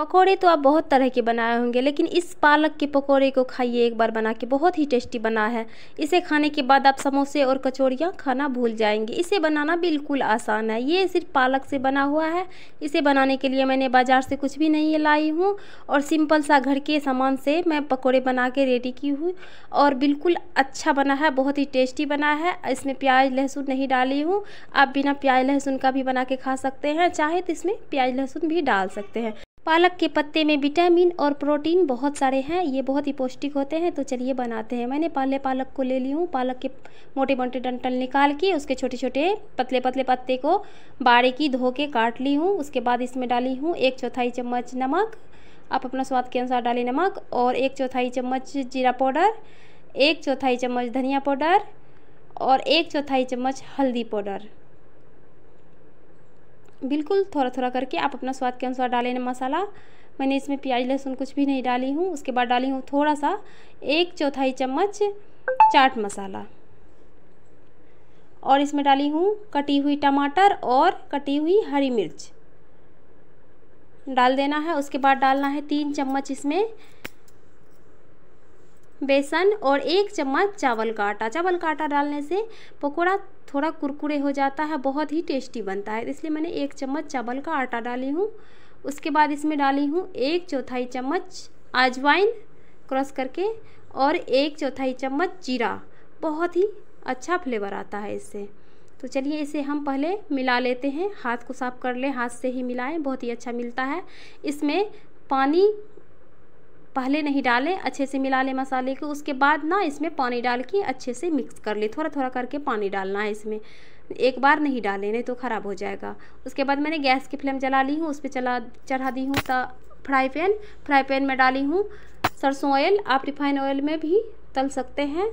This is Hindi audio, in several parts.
पकोड़े तो आप बहुत तरह के बनाए होंगे लेकिन इस पालक के पकोड़े को खाइए एक बार बना के बहुत ही टेस्टी बना है इसे खाने के बाद आप समोसे और कचौड़ियाँ खाना भूल जाएंगे इसे बनाना बिल्कुल आसान है ये सिर्फ पालक से बना हुआ है इसे बनाने के लिए मैंने बाज़ार से कुछ भी नहीं लाई हूँ और सिंपल सा घर के सामान से मैं पकौड़े बना के रेडी की हूँ और बिल्कुल अच्छा बना है बहुत ही टेस्टी बना है इसमें प्याज लहसुन नहीं डाली हूँ आप बिना प्याज लहसुन का भी बना के खा सकते हैं चाहे तो इसमें प्याज लहसुन भी डाल सकते हैं पालक के पत्ते में विटामिन और प्रोटीन बहुत सारे हैं ये बहुत ही पौष्टिक होते हैं तो चलिए बनाते हैं मैंने पहले पालक को ले ली हूँ पालक के मोटे मोटे डंटल निकाल के उसके छोटे छोटे पतले पतले पत्ते को बारीकी धो के काट ली हूँ उसके बाद इसमें डाली हूँ एक चौथाई चम्मच नमक आप अपना स्वाद के अनुसार डालें नमक और एक चौथाई चम्मच जीरा पाउडर एक चौथाई चम्मच धनिया पाउडर और एक चौथाई चम्मच हल्दी पाउडर बिल्कुल थोड़ा थोड़ा करके आप अपना स्वाद के अनुसार डालें मसाला मैंने इसमें प्याज लहसुन कुछ भी नहीं डाली हूँ उसके बाद डाली हूँ थोड़ा सा एक चौथाई चम्मच चाट मसाला और इसमें डाली हूँ कटी हुई टमाटर और कटी हुई हरी मिर्च डाल देना है उसके बाद डालना है तीन चम्मच इसमें बेसन और एक चम्मच चावल का आटा चावल का आटा डालने से पकौड़ा थोड़ा कुरकुरे हो जाता है बहुत ही टेस्टी बनता है इसलिए मैंने एक चम्मच चावल का आटा डाली हूँ उसके बाद इसमें डाली हूँ एक चौथाई चम्मच अजवाइन क्रॉस करके और एक चौथाई चम्मच जीरा बहुत ही अच्छा फ्लेवर आता है इससे तो चलिए इसे हम पहले मिला लेते हैं हाथ को साफ कर ले हाथ से ही मिलाएं बहुत ही अच्छा मिलता है इसमें पानी पहले नहीं डालें अच्छे से मिला लें मसाले को उसके बाद ना इसमें पानी डाल के अच्छे से मिक्स कर लें थोड़ा थोड़ा करके पानी डालना है इसमें एक बार नहीं डालें नहीं तो ख़राब हो जाएगा उसके बाद मैंने गैस की फ्लेम जला ली हूँ उस पर चला चढ़ा दी हूँ फ्राई पैन फ्राई पैन में डाली हूँ सरसों ऑयल आप रिफाइन ऑयल में भी तल सकते हैं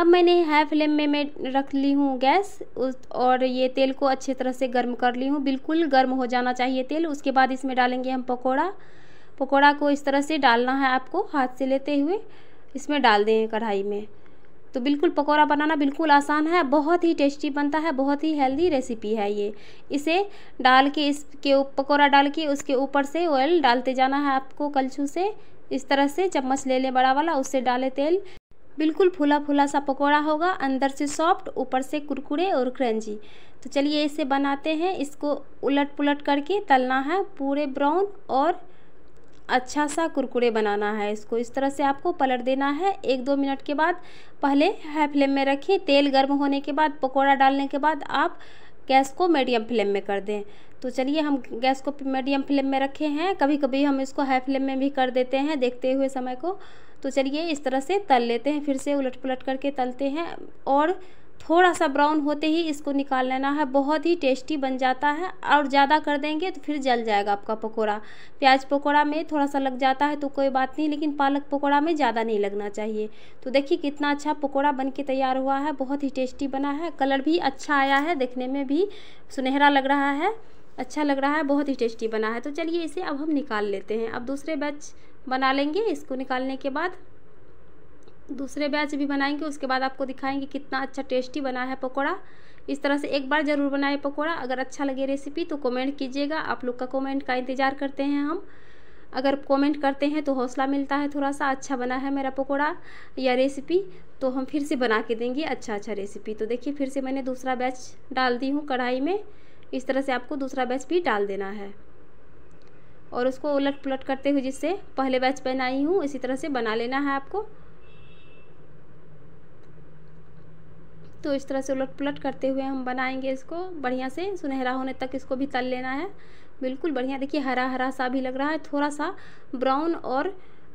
अब मैंने हाई फ्लेम में मैं रख ली हूँ गैस उस और ये तेल को अच्छी तरह से गर्म कर ली हूँ बिल्कुल गर्म हो जाना चाहिए तेल उसके बाद इसमें डालेंगे हम पकौड़ा पकौड़ा को इस तरह से डालना है आपको हाथ से लेते हुए इसमें डाल दें कढ़ाई में तो बिल्कुल पकौड़ा बनाना बिल्कुल आसान है बहुत ही टेस्टी बनता है बहुत ही हेल्दी रेसिपी है ये इसे डाल के इसके पकौड़ा डाल के उसके ऊपर से ऑयल डालते जाना है आपको कलछू से इस तरह से चम्मच ले लें बड़ा वाला उससे डालें तेल बिल्कुल फूला फूला सा पकौड़ा होगा अंदर से सॉफ्ट ऊपर से कुरकुरे और क्रंजी तो चलिए इसे बनाते हैं इसको उलट पुलट करके तलना है पूरे ब्राउन और अच्छा सा कुरकुरे बनाना है इसको इस तरह से आपको पलट देना है एक दो मिनट के बाद पहले हाई फ्लेम में रखें तेल गर्म होने के बाद पकौड़ा डालने के बाद आप गैस को मीडियम फ्लेम में कर दें तो चलिए हम गैस को मीडियम फ्लेम में रखे हैं कभी कभी हम इसको हाई फ्लेम में भी कर देते हैं देखते हुए समय को तो चलिए इस तरह से तल लेते हैं फिर से उलट पलट करके तलते हैं और थोड़ा सा ब्राउन होते ही इसको निकाल लेना है बहुत ही टेस्टी बन जाता है और ज़्यादा कर देंगे तो फिर जल जाएगा आपका पकोड़ा प्याज पकोड़ा में थोड़ा सा लग जाता है तो कोई बात नहीं लेकिन पालक पकोड़ा में ज़्यादा नहीं लगना चाहिए तो देखिए कितना अच्छा पकोड़ा बन के तैयार हुआ है बहुत ही टेस्टी बना है कलर भी अच्छा आया है देखने में भी सुनहरा लग रहा है अच्छा लग रहा है बहुत ही टेस्टी बना है तो चलिए इसे अब हम निकाल लेते हैं अब दूसरे बैच बना लेंगे इसको निकालने के बाद दूसरे बैच भी बनाएंगे उसके बाद आपको दिखाएंगे कितना अच्छा टेस्टी बना है पकौड़ा इस तरह से एक बार ज़रूर बनाए पकौड़ा अगर अच्छा लगे रेसिपी तो कमेंट कीजिएगा आप लोग का कमेंट का इंतज़ार करते हैं हम अगर कमेंट करते हैं तो हौसला मिलता है थोड़ा सा अच्छा बना है मेरा पकौड़ा या रेसिपी तो हम फिर से बना के देंगे अच्छा अच्छा रेसिपी तो देखिए फिर से मैंने दूसरा बैच डाल दी हूँ कढ़ाई में इस तरह से आपको दूसरा बैच भी डाल देना है और उसको उलट पुलट करते हुए जिससे पहले बैच बनाई हूँ इसी तरह से बना लेना है आपको तो इस तरह से उलट पुलट करते हुए हम बनाएंगे इसको बढ़िया से सुनहरा होने तक इसको भी तल लेना है बिल्कुल बढ़िया देखिए हरा हरा सा भी लग रहा है थोड़ा सा ब्राउन और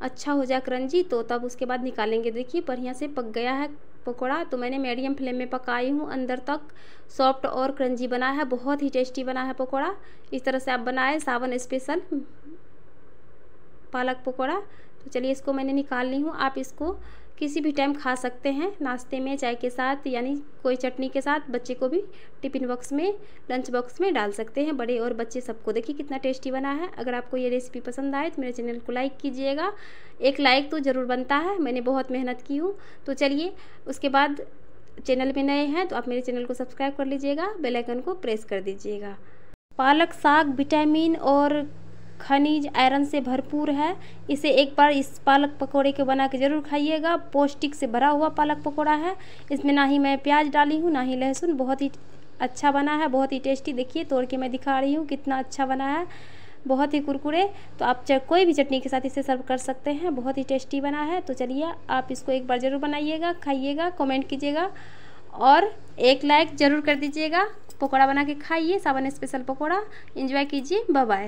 अच्छा हो जाए क्रंजी तो तब उसके बाद निकालेंगे देखिए बढ़िया से पक गया है पकौड़ा तो मैंने मीडियम फ्लेम में पकाई हूँ अंदर तक सॉफ्ट और क्रंजी बना है बहुत ही टेस्टी बना है पकौड़ा इस तरह से आप बनाए सावन स्पेशल पालक पकौड़ा तो चलिए इसको मैंने निकाल ली हूँ आप इसको किसी भी टाइम खा सकते हैं नाश्ते में चाय के साथ यानी कोई चटनी के साथ बच्चे को भी टिफ़िन बॉक्स में लंच बॉक्स में डाल सकते हैं बड़े और बच्चे सबको देखिए कितना टेस्टी बना है अगर आपको ये रेसिपी पसंद आए तो मेरे चैनल को लाइक कीजिएगा एक लाइक तो ज़रूर बनता है मैंने बहुत मेहनत की हूँ तो चलिए उसके बाद चैनल में नए हैं तो आप मेरे चैनल को सब्सक्राइब कर लीजिएगा बेलाइकन को प्रेस कर दीजिएगा पालक साग विटामिन और खनिज आयरन से भरपूर है इसे एक बार इस पालक पकौड़े को बना के ज़रूर खाइएगा पौष्टिक से भरा हुआ पालक पकौड़ा है इसमें ना ही मैं प्याज डाली हूँ ना ही लहसुन बहुत ही अच्छा बना है बहुत ही टेस्टी देखिए तोड़ के मैं दिखा रही हूँ कितना अच्छा बना है बहुत ही कुरकुरे तो आप कोई भी चटनी के साथ इसे सर्व कर सकते हैं बहुत ही टेस्टी बना है तो चलिए आप इसको एक बार ज़रूर बनाइएगा खाइएगा कमेंट कीजिएगा और एक लाइक ज़रूर कर दीजिएगा पकौड़ा बना के खाइए सावन स्पेशल पकौड़ा इन्जॉय कीजिए बाय